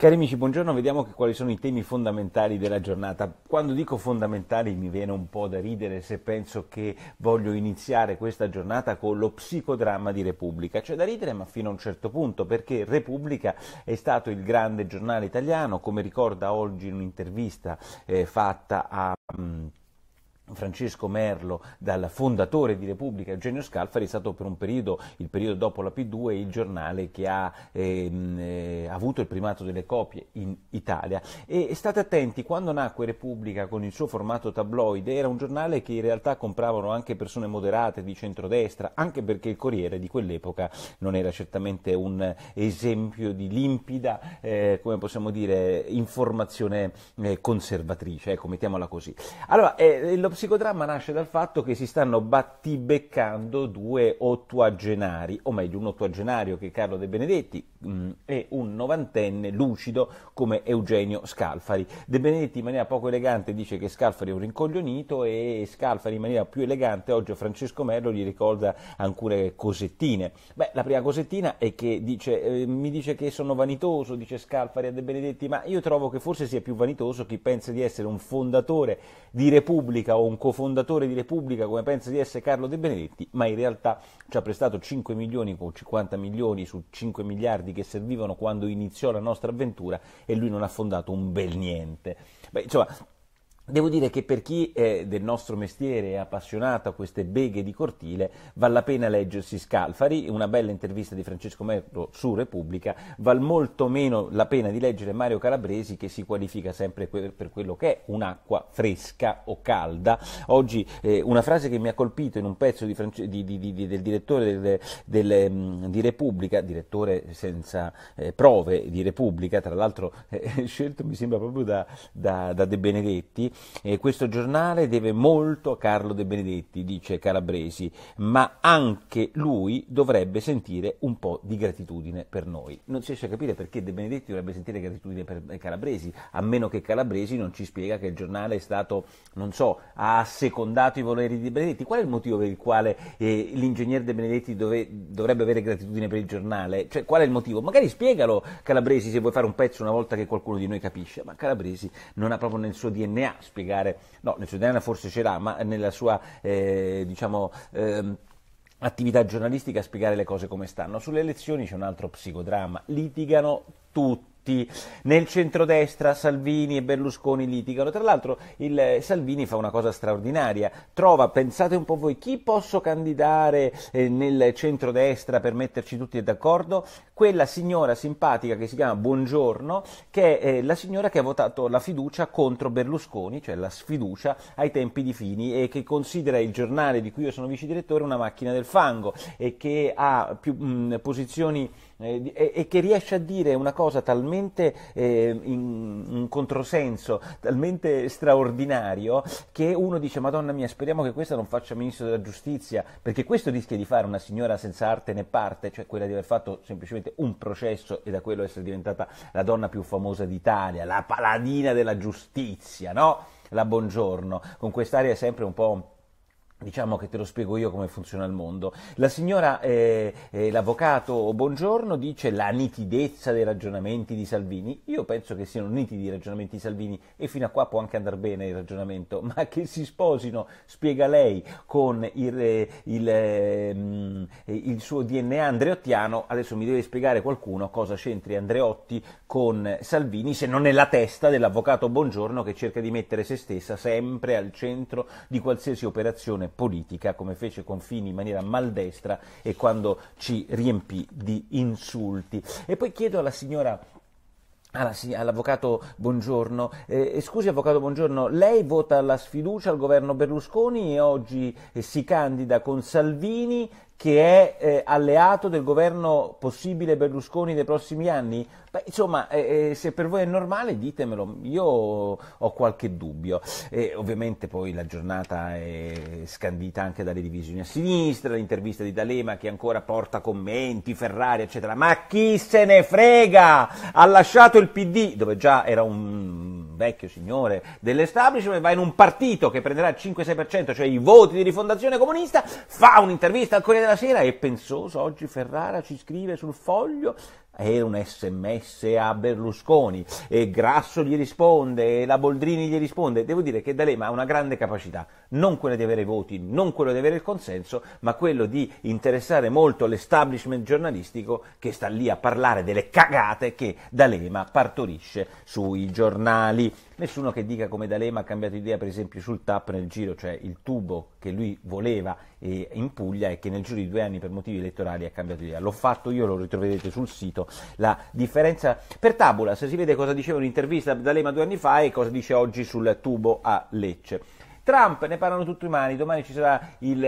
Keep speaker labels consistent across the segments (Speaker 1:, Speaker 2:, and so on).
Speaker 1: Cari amici, buongiorno, vediamo quali sono i temi fondamentali della giornata. Quando dico fondamentali mi viene un po' da ridere se penso che voglio iniziare questa giornata con lo psicodramma di Repubblica. C'è da ridere ma fino a un certo punto perché Repubblica è stato il grande giornale italiano, come ricorda oggi in un'intervista eh, fatta a... Mh, mm, Francesco Merlo, dal fondatore di Repubblica Eugenio Scalfari, è stato per un periodo, il periodo dopo la P2, il giornale che ha ehm, eh, avuto il primato delle copie in Italia. E state attenti, quando nacque Repubblica con il suo formato tabloide, era un giornale che in realtà compravano anche persone moderate di centrodestra, anche perché il Corriere di quell'epoca non era certamente un esempio di limpida, eh, come possiamo dire, informazione eh, conservatrice, ecco, mettiamola così. Allora, eh, psicodramma nasce dal fatto che si stanno battibeccando due ottuagenari, o meglio un ottuagenario che è Carlo De Benedetti mh, mm, e un novantenne lucido come Eugenio Scalfari. De Benedetti in maniera poco elegante dice che Scalfari è un rincoglionito e Scalfari in maniera più elegante oggi Francesco Merlo gli ricorda alcune cosettine. Beh, la prima cosettina è che dice, eh, mi dice che sono vanitoso, dice Scalfari a De Benedetti, ma io trovo che forse sia più vanitoso chi pensa di essere un fondatore di Repubblica o un cofondatore di Repubblica come pensa di essere Carlo De Benedetti, ma in realtà ci ha prestato 5 milioni con 50 milioni su 5 miliardi che servivano quando iniziò la nostra avventura e lui non ha fondato un bel niente. Beh, insomma, Devo dire che per chi è del nostro mestiere è appassionato a queste beghe di cortile, vale la pena leggersi Scalfari, una bella intervista di Francesco Merlo su Repubblica, vale molto meno la pena di leggere Mario Calabresi che si qualifica sempre per quello che è un'acqua fresca o calda. Oggi eh, una frase che mi ha colpito in un pezzo di France- di, di, del direttore del, del, ehm, di Repubblica, direttore senza eh, prove di Repubblica, tra l'altro eh, scelto mi sembra proprio da, da, da De Benedetti, eh, questo giornale deve molto a Carlo De Benedetti, dice Calabresi, ma anche lui dovrebbe sentire un po' di gratitudine per noi. Non si riesce a capire perché De Benedetti dovrebbe sentire gratitudine per Calabresi, a meno che Calabresi non ci spiega che il giornale è stato, non so, ha assecondato i voleri di De Benedetti. Qual è il motivo per il quale eh, l'ingegner De Benedetti dove, dovrebbe avere gratitudine per il giornale? Cioè, qual è il motivo? Magari spiegalo Calabresi se vuoi fare un pezzo una volta che qualcuno di noi capisce, ma Calabresi non ha proprio nel suo DNA spiegare, no, nel l'estudiana forse ce l'ha, ma nella sua, eh, diciamo, eh, attività giornalistica a spiegare le cose come stanno. Sulle elezioni c'è un altro psicodramma, litigano tutti tutti. Nel centrodestra Salvini e Berlusconi litigano. Tra l'altro il eh, Salvini fa una cosa straordinaria. Trova, pensate un po' voi, chi posso candidare eh, nel centrodestra per metterci tutti d'accordo? Quella signora simpatica che si chiama Buongiorno, che è eh, la signora che ha votato la fiducia contro Berlusconi, cioè la sfiducia ai tempi di Fini e che considera il giornale di cui io sono vice direttore una macchina del fango e che ha più mh, posizioni eh, e, che riesce a dire una cosa talmente eh, in, in controsenso, talmente straordinario, che uno dice Madonna mia, speriamo che questa non faccia ministro della giustizia, perché questo rischia di fare una signora senza arte né parte, cioè quella di aver fatto semplicemente un processo e da quello essere diventata la donna più famosa d'Italia, la paladina della giustizia, no? La buongiorno, con quest'aria sempre un po' Diciamo che te lo spiego io come funziona il mondo. La signora, eh, eh, l'avvocato Buongiorno dice la nitidezza dei ragionamenti di Salvini. Io penso che siano nitidi i ragionamenti di Salvini e fino a qua può anche andare bene il ragionamento, ma che si sposino, spiega lei, con il, eh, il, eh, mm, suo DNA andreottiano. Adesso mi deve spiegare qualcuno cosa c'entri Andreotti con Salvini se non è la testa dell'avvocato Buongiorno che cerca di mettere se stessa sempre al centro di qualsiasi operazione questione politica, come fece Confini in maniera maldestra e quando ci riempì di insulti. E poi chiedo alla signora all'avvocato Buongiorno. Eh, scusi avvocato Buongiorno, lei vota la sfiducia al governo Berlusconi e oggi si candida con Salvini che è eh, alleato del governo possibile Berlusconi nei prossimi anni? Beh, insomma, eh, eh se per voi è normale ditemelo, io ho qualche dubbio. Eh, ovviamente poi la giornata è scandita anche dalle divisioni a sinistra, l'intervista di D'Alema che ancora porta commenti, Ferrari, eccetera. Ma chi se ne frega? Ha lasciato il PD, dove già era un vecchio signore dell'establishment, va in un partito che prenderà il 5-6%, cioè i voti di rifondazione comunista, fa un'intervista al Corriere della Sera e pensoso oggi Ferrara ci scrive sul foglio e un sms a Berlusconi e Grasso gli risponde e la Boldrini gli risponde. Devo dire che D'Alema ha una grande capacità, non quella di avere voti, non quella di avere il consenso, ma quello di interessare molto l'establishment giornalistico che sta lì a parlare delle cagate che D'Alema partorisce sui giornali nessuno che dica come D'Alema ha cambiato idea per esempio sul TAP nel giro, cioè il tubo che lui voleva eh, in Puglia e che nel giro di due anni per motivi elettorali ha cambiato idea. L'ho fatto io, lo ritroverete sul sito, la differenza per tabula, se si vede cosa diceva un'intervista D'Alema due anni fa e cosa dice oggi sul tubo a Lecce. Trump, ne parlano tutti i mani, domani ci sarà il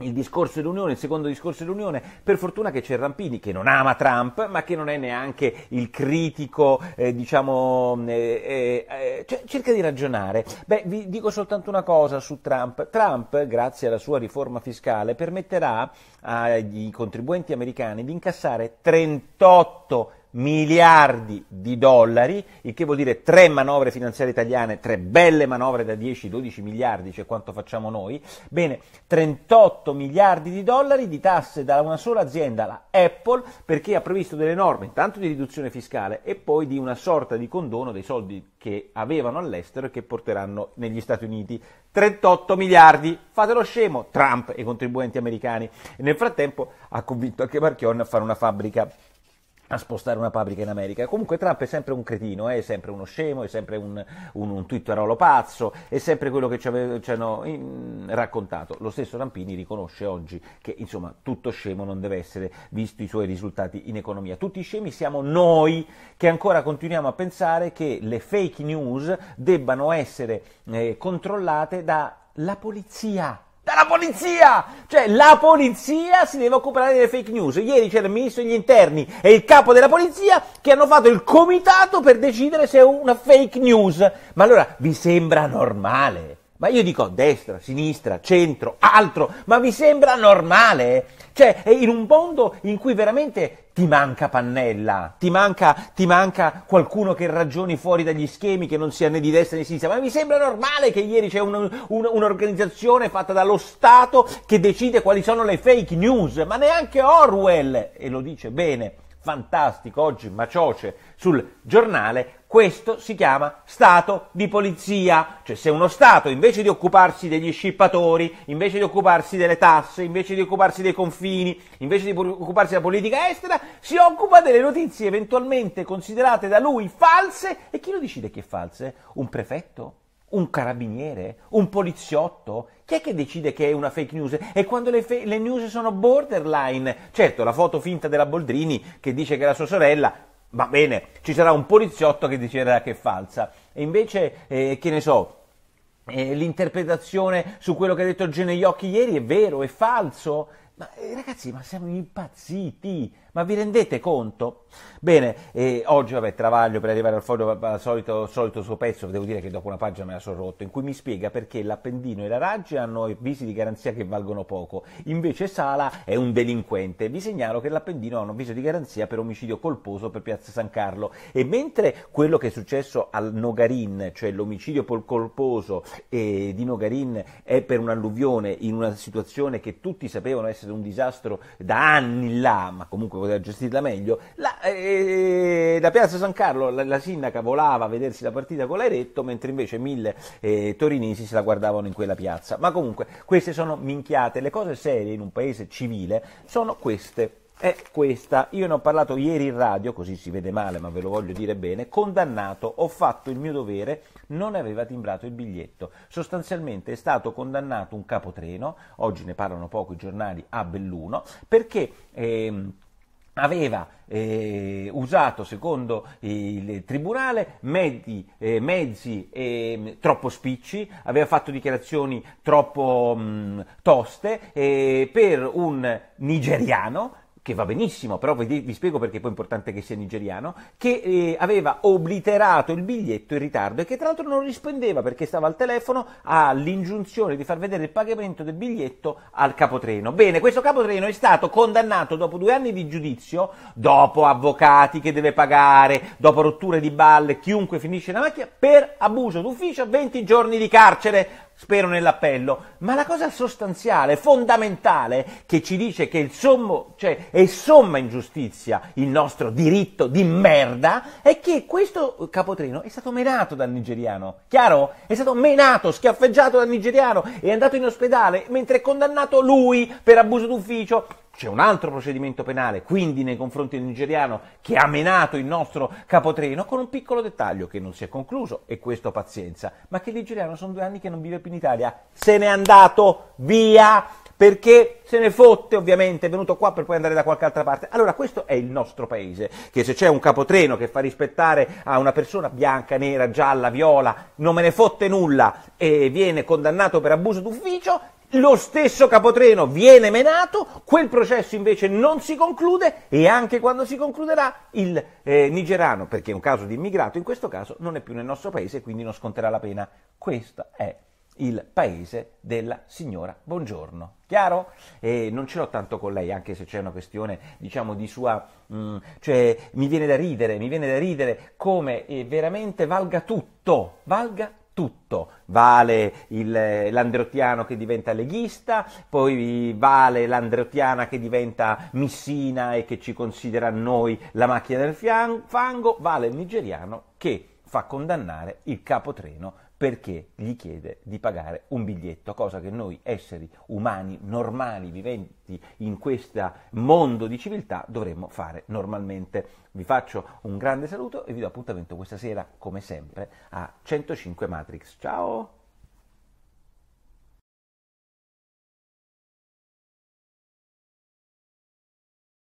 Speaker 1: il discorso dell'Unione, il secondo discorso dell'Unione, per fortuna che c'è Rampini che non ama Trump, ma che non è neanche il critico, eh, diciamo, eh, eh, eh cioè, cerca di ragionare. Beh, vi dico soltanto una cosa su Trump. Trump, grazie alla sua riforma fiscale, permetterà ai contribuenti americani di incassare 38 miliardi di dollari, il che vuol dire tre manovre finanziarie italiane, tre belle manovre da 10-12 miliardi, cioè quanto facciamo noi, bene, 38 miliardi di dollari di tasse da una sola azienda, la Apple, perché ha previsto delle norme intanto di riduzione fiscale e poi di una sorta di condono dei soldi che avevano all'estero e che porteranno negli Stati Uniti. 38 miliardi, fatelo scemo, Trump e i contribuenti americani. E nel frattempo ha convinto anche Marchion a fare una fabbrica a spostare una fabbrica in America. Comunque Trump è sempre un cretino, eh, è sempre uno scemo, è sempre un, un, un twitterolo pazzo, è sempre quello che ci, ave, ci hanno in, raccontato. Lo stesso Rampini riconosce oggi che insomma tutto scemo non deve essere visto i suoi risultati in economia. Tutti scemi siamo noi che ancora continuiamo a pensare che le fake news debbano essere eh, controllate dalla polizia dalla polizia! Cioè, la polizia si deve occupare delle fake news. Ieri c'era il ministro degli interni e il capo della polizia che hanno fatto il comitato per decidere se è una fake news. Ma allora, vi sembra normale? Ma io dico destra, sinistra, centro, altro, ma vi sembra normale? Cioè, è in un mondo in cui veramente ti manca Pannella, ti manca, ti manca, qualcuno che ragioni fuori dagli schemi, che non sia né di destra né di sinistra, ma mi sembra normale che ieri c'è un, un, un'organizzazione fatta dallo Stato che decide quali sono le fake news, ma neanche Orwell, e lo dice bene, fantastico oggi Macioce sul giornale, questo si chiama stato di polizia, cioè se uno Stato invece di occuparsi degli scippatori, invece di occuparsi delle tasse, invece di occuparsi dei confini, invece di occuparsi della politica estera, si occupa delle notizie eventualmente considerate da lui false e chi lo decide che è false? Un prefetto? Un carabiniere? Un poliziotto? Chi è che decide che è una fake news? E quando le, fe- le news sono borderline? Certo, la foto finta della Boldrini che dice che la sua sorella va bene, ci sarà un poliziotto che dicerà che è falsa. E invece, eh, che ne so, eh, l'interpretazione su quello che ha detto Geneiocchi ieri è vero, è falso. Ma eh, ragazzi, ma siamo impazziti! Ma vi rendete conto? Bene, eh, oggi vabbè, Travaglio per arrivare al, foglio, al solito, solito, suo pezzo, devo dire che dopo una pagina me la sono rotto, in cui mi spiega perché l'Appendino e la Raggi hanno visi di garanzia che valgono poco, invece Sala è un delinquente. Vi segnalo che l'Appendino ha un viso di garanzia per omicidio colposo per Piazza San Carlo e mentre quello che è successo al Nogarin, cioè l'omicidio colposo eh, di Nogarin è per un'alluvione in una situazione che tutti sapevano essere un disastro da anni là, ma comunque poter gestirla meglio. La, eh, la Piazza San Carlo, la, la, sindaca volava a vedersi la partita con l'Airetto, mentre invece mille eh, torinesi se la guardavano in quella piazza. Ma comunque, queste sono minchiate. Le cose serie in un paese civile sono queste è questa. Io ne ho parlato ieri in radio, così si vede male, ma ve lo voglio dire bene. Condannato, ho fatto il mio dovere, non aveva timbrato il biglietto. Sostanzialmente è stato condannato un capotreno, oggi ne parlano poco i giornali, a Belluno, perché... Ehm, aveva eh, usato, secondo il tribunale, medi, eh, mezzi eh, troppo spicci, aveva fatto dichiarazioni troppo mh, mm, toste eh, per un nigeriano che va benissimo, però vi, vi, spiego perché è poi importante che sia nigeriano, che eh, aveva obliterato il biglietto in ritardo e che tra l'altro non rispondeva perché stava al telefono all'ingiunzione di far vedere il pagamento del biglietto al capotreno. Bene, questo capotreno è stato condannato dopo due anni di giudizio, dopo avvocati che deve pagare, dopo rotture di balle, chiunque finisce la macchina, per abuso d'ufficio, 20 giorni di carcere spero nell'appello, ma la cosa sostanziale, fondamentale, che ci dice che il sommo, cioè, è somma ingiustizia il nostro diritto di merda, è che questo capotreno è stato menato dal nigeriano, chiaro? È stato menato, schiaffeggiato dal nigeriano, è andato in ospedale mentre è condannato lui per abuso d'ufficio c'è un altro procedimento penale, quindi nei confronti del nigeriano che ha menato il nostro capotreno, con un piccolo dettaglio che non si è concluso, e questo pazienza, ma che il nigeriano sono due anni che non vive più in Italia, se n'è andato via, perché se ne fotte ovviamente, è venuto qua per poi andare da qualche altra parte. Allora questo è il nostro paese, che se c'è un capotreno che fa rispettare a una persona bianca, nera, gialla, viola, non me ne fotte nulla e viene condannato per abuso d'ufficio, lo stesso capotreno viene menato, quel processo invece non si conclude e anche quando si concluderà il eh, nigerano, perché è un caso di immigrato, in questo caso non è più nel nostro paese e quindi non sconterà la pena. Questo è il paese della signora Buongiorno. Chiaro? E non ce l'ho tanto con lei, anche se c'è una questione, diciamo, di sua... Mh, mm, cioè, mi viene da ridere, mi viene da ridere come eh, veramente valga tutto, valga tutto. Vale il, eh, l'androttiano che diventa leghista, poi vale l'androttiana che diventa missina e che ci considera noi la macchina del fango, vale il nigeriano che fa condannare il capotreno perché gli chiede di pagare un biglietto, cosa che noi esseri umani normali viventi in questo mondo di civiltà dovremmo fare normalmente. Vi faccio un grande saluto e vi do appuntamento questa sera, come sempre, a 105 Matrix. Ciao!